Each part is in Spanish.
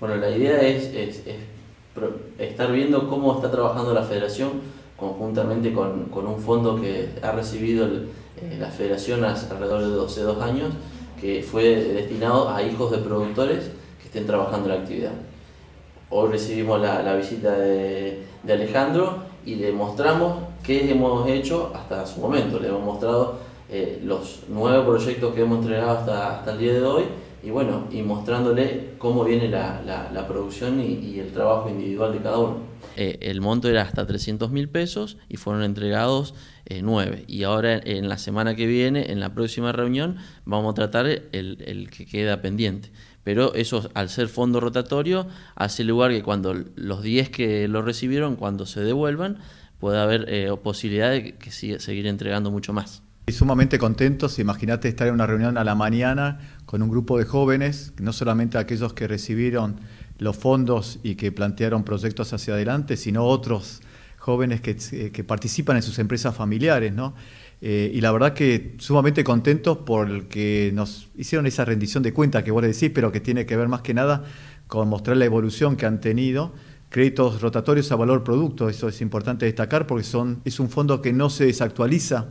Bueno, la idea es, estar viendo cómo está trabajando la federación conjuntamente con, un fondo que ha recibido eh, la federación hace alrededor de 12 dos años, que fue destinado a hijos de productores que estén trabajando en la actividad. Hoy recibimos la, visita de, Alejandro y le mostramos qué hemos hecho hasta su momento. Le hemos mostrado eh, los nueve proyectos que hemos entregado hasta, hasta el día de hoy y bueno, y mostrándole cómo viene la, la, producción y, el trabajo individual de cada uno. Eh, el monto era hasta 300 mil pesos y fueron entregados eh, nueve. Y ahora en la semana que viene, en la próxima reunión, vamos a tratar el, el que queda pendiente pero eso al ser fondo rotatorio hace lugar que cuando los 10 que lo recibieron, cuando se devuelvan, pueda haber eh, posibilidad de que siga, seguir entregando mucho más sumamente contentos. Imagínate estar en una reunión a la mañana con un grupo de jóvenes, no solamente aquellos que recibieron los fondos y que plantearon proyectos hacia adelante, sino otros jóvenes que, eh, participan en sus empresas familiares, ¿no? Eh, y la verdad que sumamente contentos porque nos hicieron esa rendición de cuentas que voy a decir, pero que tiene que ver más que nada con mostrar la evolución que han tenido créditos rotatorios a valor producto. Eso es importante destacar porque son, es un fondo que no se desactualiza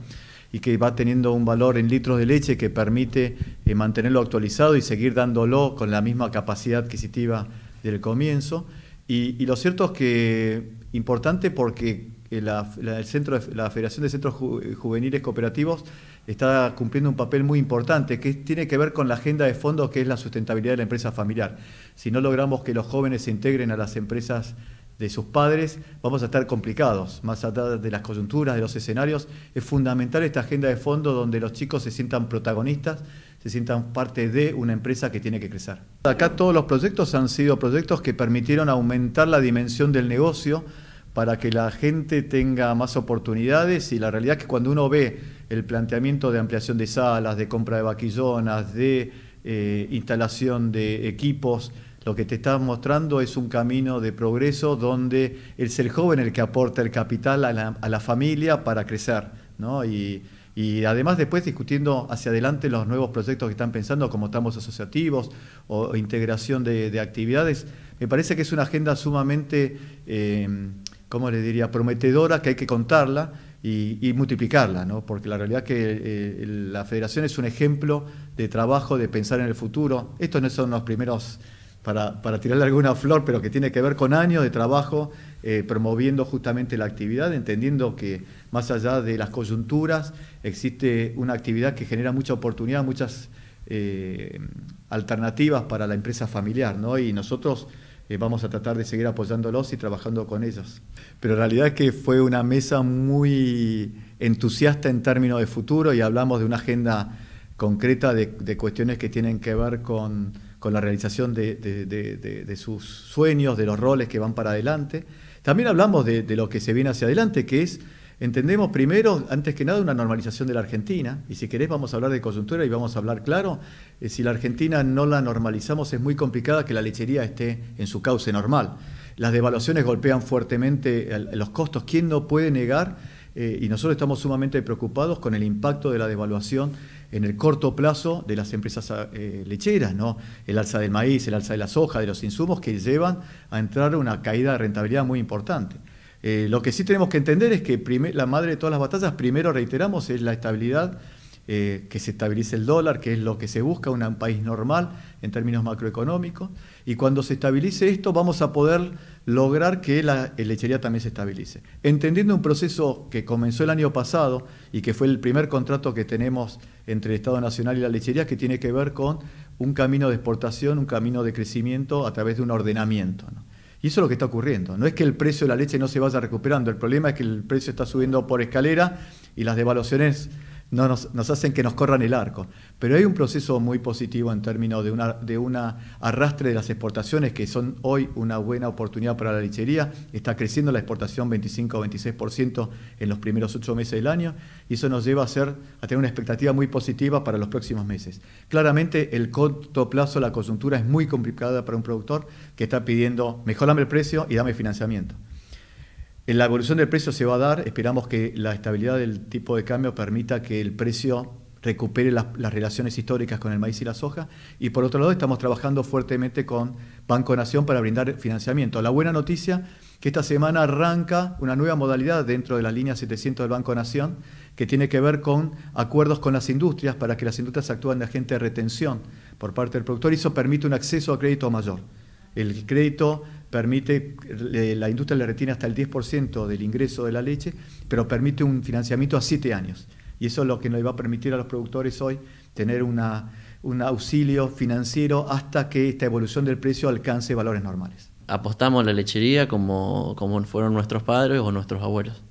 y que va teniendo un valor en litros de leche que permite eh, mantenerlo actualizado y seguir dándolo con la misma capacidad adquisitiva del comienzo. Y, lo cierto es que importante porque eh, la, el centro, la Federación de Centros eh, Juveniles Cooperativos está cumpliendo un papel muy importante que tiene que ver con la agenda de fondo que es la sustentabilidad de la empresa familiar. Si no logramos que los jóvenes se integren a las empresas de sus padres, vamos a estar complicados, más allá de las coyunturas, de los escenarios. Es fundamental esta agenda de fondo donde los chicos se sientan protagonistas, se sientan parte de una empresa que tiene que crecer. Acá todos los proyectos han sido proyectos que permitieron aumentar la dimensión del negocio para que la gente tenga más oportunidades y la realidad es que cuando uno ve el planteamiento de ampliación de salas, de compra de vaquillonas, de eh, instalación de equipos, lo que te está mostrando es un camino de progreso donde es el joven el que aporta el capital a la, familia para crecer, Y, además después discutiendo hacia adelante los nuevos proyectos que están pensando, como estamos asociativos o integración de, actividades, me parece que es una agenda sumamente, em, ¿cómo le diría?, prometedora, que hay que contarla y, multiplicarla, ¿no? porque la realidad es que eh, la federación es un ejemplo de trabajo, de pensar en el futuro. Estos no son los primeros para, tirarle alguna flor, pero que tiene que ver con años de trabajo eh, promoviendo justamente la actividad, entendiendo que más allá de las coyunturas existe una actividad que genera mucha oportunidad, muchas eh, alternativas para la empresa familiar, ¿no? Y nosotros eh, vamos a tratar de seguir apoyándolos y trabajando con ellos. Pero la realidad es que fue una mesa muy entusiasta en términos de futuro y hablamos de una agenda concreta de cuestiones que tienen que ver con con la realización de, sus sueños, de los roles que van para adelante. También hablamos de, lo que se viene hacia adelante, que es, entendemos primero, antes que nada, una normalización de la Argentina, y si querés vamos a hablar de coyuntura y vamos a hablar claro, eh, si la Argentina no la normalizamos es muy complicada que la lechería esté en su cauce normal. Las devaluaciones golpean fuertemente los costos, ¿quién no puede negar? Eh, y nosotros estamos sumamente preocupados con el impacto de la devaluación en el corto plazo de las empresas eh, lecheras, ¿no? El alza del maíz, el alza de la soja, de los insumos que llevan a entrar una caída de rentabilidad muy importante. Eh, lo que sí tenemos que entender es que la madre de todas las batallas, primero reiteramos, es la estabilidad eh, que se estabilice el dólar, que es lo que se busca en un país normal en términos macroeconómicos. Y cuando se estabilice esto, vamos a poder lograr que la lechería también se estabilice. Entendiendo un proceso que comenzó el año pasado y que fue el primer contrato que tenemos entre el Estado Nacional y la lechería, que tiene que ver con un camino de exportación, un camino de crecimiento a través de un ordenamiento. Y eso es lo que está ocurriendo. No es que el precio de la leche no se vaya recuperando, el problema es que el precio está subiendo por escalera y las devaluaciones nos, hacen que nos corran el arco. Pero hay un proceso muy positivo en términos de un arrastre de las exportaciones, que son hoy una buena oportunidad para la lichería, Está creciendo la exportación 25 o 26% en los primeros ocho meses del año, y eso nos lleva a, a tener una expectativa muy positiva para los próximos meses. Claramente, el corto plazo, la coyuntura es muy complicada para un productor que está pidiendo mejorame el precio y dame financiamiento. En La evolución del precio se va a dar, esperamos que la estabilidad del tipo de cambio permita que el precio recupere las, relaciones históricas con el maíz y la soja. Y por otro lado, estamos trabajando fuertemente con Banco Nación para brindar financiamiento. La buena noticia que esta semana arranca una nueva modalidad dentro de la línea 700 del Banco Nación que tiene que ver con acuerdos con las industrias para que las industrias actúen de agente de retención por parte del productor y eso permite un acceso a crédito mayor. El crédito permite, la industria le retiene hasta el 10% del ingreso de la leche, pero permite un financiamiento a 7 años. Y eso es lo que nos va a permitir a los productores hoy tener un auxilio financiero hasta que esta evolución del precio alcance valores normales. Apostamos a la lechería como fueron nuestros padres o nuestros abuelos.